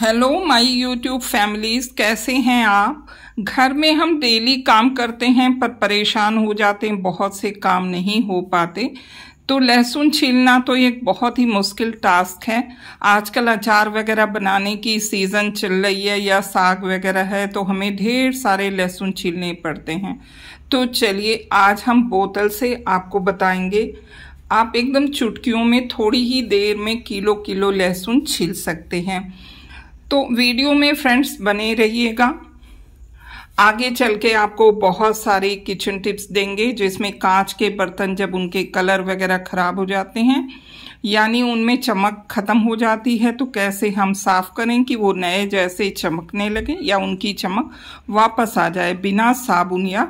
hello my YouTube families कैसे हैं आप घर में हम डेली काम करते हैं पर परेशान हो जाते हैं बहुत से काम नहीं हो पाते तो लहसुन छीलना तो एक बहुत ही मुश्किल टास्क है आजकल अचार वगैरह बनाने की सीज़न चल रही है या साग वगैरह है तो हमें ढेर सारे लहसुन छीलने पड़ते हैं तो चलिए आज हम बोतल से आपको बताएंगे आप एकदम चुटकियों में थोड़ी ही देर में किलो किलो लहसुन छील सकते हैं तो वीडियो में फ्रेंड्स बने रहिएगा आगे चल के आपको बहुत सारे किचन टिप्स देंगे जिसमें कांच के बर्तन जब उनके कलर वगैरह ख़राब हो जाते हैं यानी उनमें चमक ख़त्म हो जाती है तो कैसे हम साफ़ करें कि वो नए जैसे चमकने लगे या उनकी चमक वापस आ जाए बिना साबुन या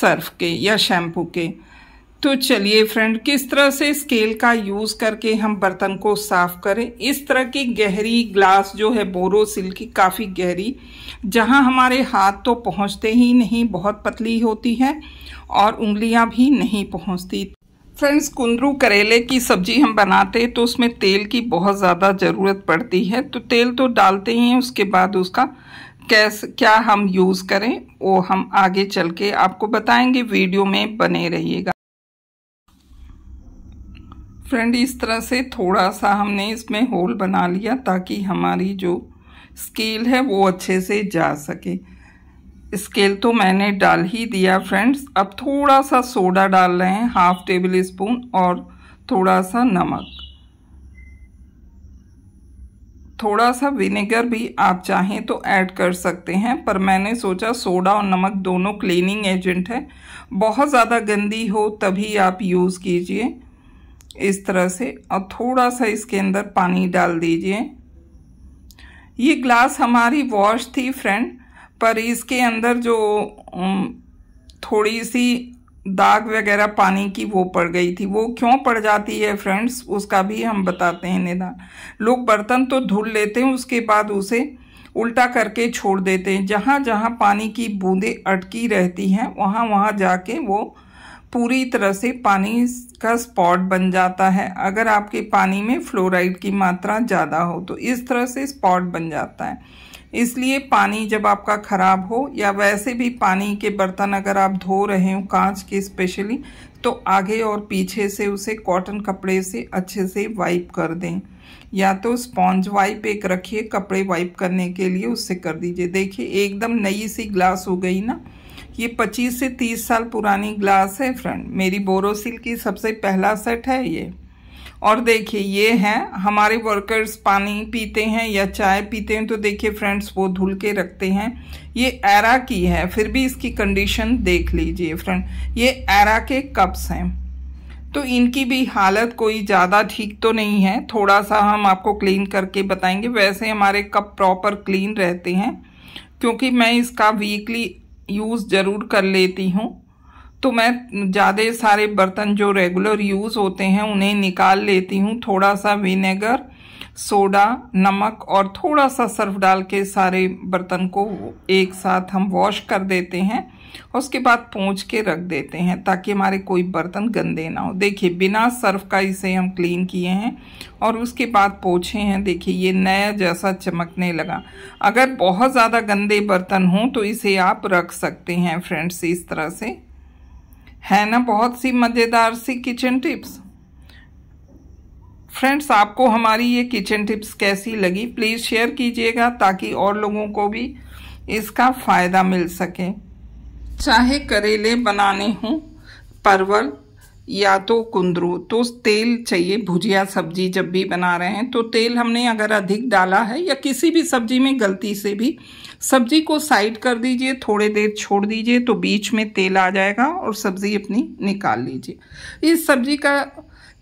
सर्फ के या शैम्पू के तो चलिए फ्रेंड किस तरह से स्केल का यूज करके हम बर्तन को साफ करें इस तरह की गहरी ग्लास जो है बोरोसिल की काफ़ी गहरी जहां हमारे हाथ तो पहुंचते ही नहीं बहुत पतली होती है और उंगलियां भी नहीं पहुंचती फ्रेंड्स कुंदरू करेले की सब्जी हम बनाते हैं तो उसमें तेल की बहुत ज़्यादा ज़रूरत पड़ती है तो तेल तो डालते ही हैं उसके बाद उसका कैस क्या हम यूज़ करें वो हम आगे चल के आपको बताएंगे वीडियो में बने रहिएगा फ्रेंड इस तरह से थोड़ा सा हमने इसमें होल बना लिया ताकि हमारी जो स्केल है वो अच्छे से जा सके स्केल तो मैंने डाल ही दिया फ्रेंड्स अब थोड़ा सा सोडा डाल रहे हैं हाफ टेबल स्पून और थोड़ा सा नमक थोड़ा सा विनेगर भी आप चाहें तो ऐड कर सकते हैं पर मैंने सोचा सोडा और नमक दोनों क्लीनिंग एजेंट है बहुत ज़्यादा गंदी हो तभी आप यूज़ कीजिए इस तरह से और थोड़ा सा इसके अंदर पानी डाल दीजिए ये ग्लास हमारी वॉश थी फ्रेंड पर इसके अंदर जो थोड़ी सी दाग वगैरह पानी की वो पड़ गई थी वो क्यों पड़ जाती है फ्रेंड्स उसका भी हम बताते हैं निदान लोग बर्तन तो धुल लेते हैं उसके बाद उसे उल्टा करके छोड़ देते हैं जहाँ जहाँ पानी की बूंदें अटकी रहती हैं वहाँ वहाँ जाके वो पूरी तरह से पानी का स्पॉट बन जाता है अगर आपके पानी में फ्लोराइड की मात्रा ज़्यादा हो तो इस तरह से स्पॉट बन जाता है इसलिए पानी जब आपका ख़राब हो या वैसे भी पानी के बर्तन अगर आप धो रहे हो कांच के स्पेशली तो आगे और पीछे से उसे कॉटन कपड़े से अच्छे से वाइप कर दें या तो स्पॉन्ज वाइप एक रखिए कपड़े वाइप करने के लिए उससे कर दीजिए देखिए एकदम नई सी ग्लास हो गई ना ये 25 से 30 साल पुरानी ग्लास है फ्रेंड मेरी बोरोसिल की सबसे पहला सेट है ये और देखिए ये है हमारे वर्कर्स पानी पीते हैं या चाय पीते हैं तो देखिए फ्रेंड्स वो धुल के रखते हैं ये एरा की है फिर भी इसकी कंडीशन देख लीजिए फ्रेंड ये एरा के कप्स हैं तो इनकी भी हालत कोई ज़्यादा ठीक तो नहीं है थोड़ा सा हम आपको क्लीन करके बताएंगे वैसे हमारे कप प्रॉपर क्लीन रहते हैं क्योंकि मैं इसका वीकली यूज़ ज़रूर कर लेती हूँ तो मैं ज़्यादा सारे बर्तन जो रेगुलर यूज़ होते हैं उन्हें निकाल लेती हूँ थोड़ा सा विनेगर सोडा नमक और थोड़ा सा सर्फ डाल के सारे बर्तन को एक साथ हम वॉश कर देते हैं उसके बाद पोंछ के रख देते हैं ताकि हमारे कोई बर्तन गंदे ना हो देखिए बिना सर्फ का इसे हम क्लीन किए हैं और उसके बाद पोछे हैं देखिए ये नया जैसा चमकने लगा अगर बहुत ज़्यादा गंदे बर्तन हों तो इसे आप रख सकते हैं फ्रेंड्स इस तरह से है ना बहुत सी मज़ेदार सी किचन टिप्स फ्रेंड्स आपको हमारी ये किचन टिप्स कैसी लगी प्लीज़ शेयर कीजिएगा ताकि और लोगों को भी इसका फ़ायदा मिल सके चाहे करेले बनाने हों परवल या तो कुंदरू तो तेल चाहिए भुजिया सब्जी जब भी बना रहे हैं तो तेल हमने अगर अधिक डाला है या किसी भी सब्जी में गलती से भी सब्जी को साइड कर दीजिए थोड़े देर छोड़ दीजिए तो बीच में तेल आ जाएगा और सब्जी अपनी निकाल लीजिए इस सब्जी का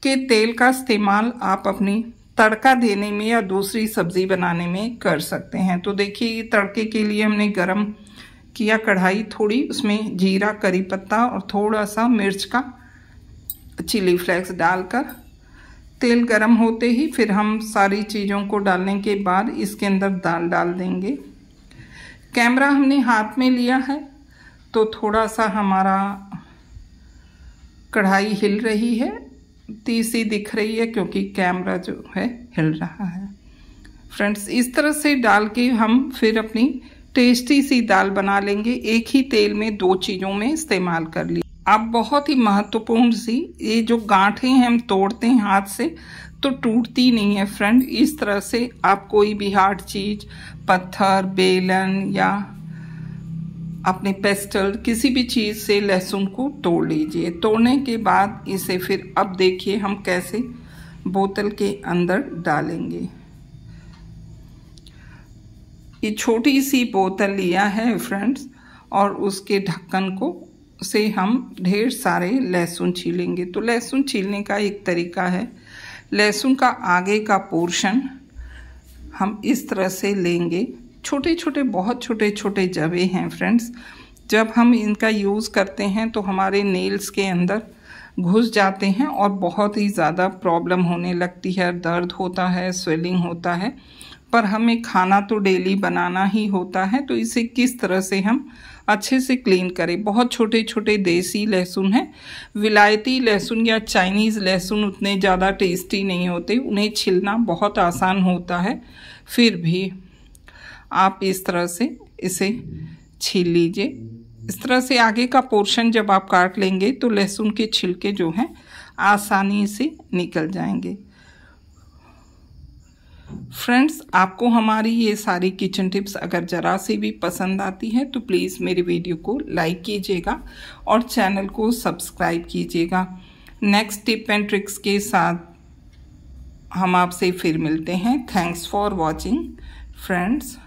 के तेल का इस्तेमाल आप अपनी तड़का देने में या दूसरी सब्ज़ी बनाने में कर सकते हैं तो देखिए ये तड़के के लिए हमने गरम किया कढ़ाई थोड़ी उसमें जीरा करी पत्ता और थोड़ा सा मिर्च का चिली फ्लेक्स डालकर तेल गरम होते ही फिर हम सारी चीज़ों को डालने के बाद इसके अंदर दाल डाल देंगे कैमरा हमने हाथ में लिया है तो थोड़ा सा हमारा कढ़ाई हिल रही है ती सी दिख रही है क्योंकि कैमरा जो है हिल रहा है फ्रेंड्स इस तरह से डाल के हम फिर अपनी टेस्टी सी दाल बना लेंगे एक ही तेल में दो चीज़ों में इस्तेमाल कर ली अब बहुत ही महत्वपूर्ण सी ये जो गांठे हैं हम तोड़ते हैं हाथ से तो टूटती नहीं है फ्रेंड इस तरह से आप कोई भी हार्ड चीज़ पत्थर बेलन या अपने पेस्टल किसी भी चीज़ से लहसुन को तोड़ लीजिए तोड़ने के बाद इसे फिर अब देखिए हम कैसे बोतल के अंदर डालेंगे ये छोटी सी बोतल लिया है फ्रेंड्स और उसके ढक्कन को से हम ढेर सारे लहसुन छीलेंगे तो लहसुन छीलने का एक तरीका है लहसुन का आगे का पोर्शन हम इस तरह से लेंगे छोटे छोटे बहुत छोटे छोटे जवे हैं फ्रेंड्स जब हम इनका यूज़ करते हैं तो हमारे नेल्स के अंदर घुस जाते हैं और बहुत ही ज़्यादा प्रॉब्लम होने लगती है दर्द होता है स्वेलिंग होता है पर हमें खाना तो डेली बनाना ही होता है तो इसे किस तरह से हम अच्छे से क्लीन करें बहुत छोटे छोटे देसी लहसुन हैं विलायती लहसुन या चाइनीज़ लहसुन उतने ज़्यादा टेस्टी नहीं होते उन्हें छिलना बहुत आसान होता है फिर भी आप इस तरह से इसे छील लीजिए इस तरह से आगे का पोर्शन जब आप काट लेंगे तो लहसुन के छिलके जो हैं आसानी से निकल जाएंगे फ्रेंड्स आपको हमारी ये सारी किचन टिप्स अगर ज़रा से भी पसंद आती है तो प्लीज़ मेरे वीडियो को लाइक कीजिएगा और चैनल को सब्सक्राइब कीजिएगा नेक्स्ट टिप एंड ट्रिक्स के साथ हम आपसे फिर मिलते हैं थैंक्स फॉर वॉचिंग फ्रेंड्स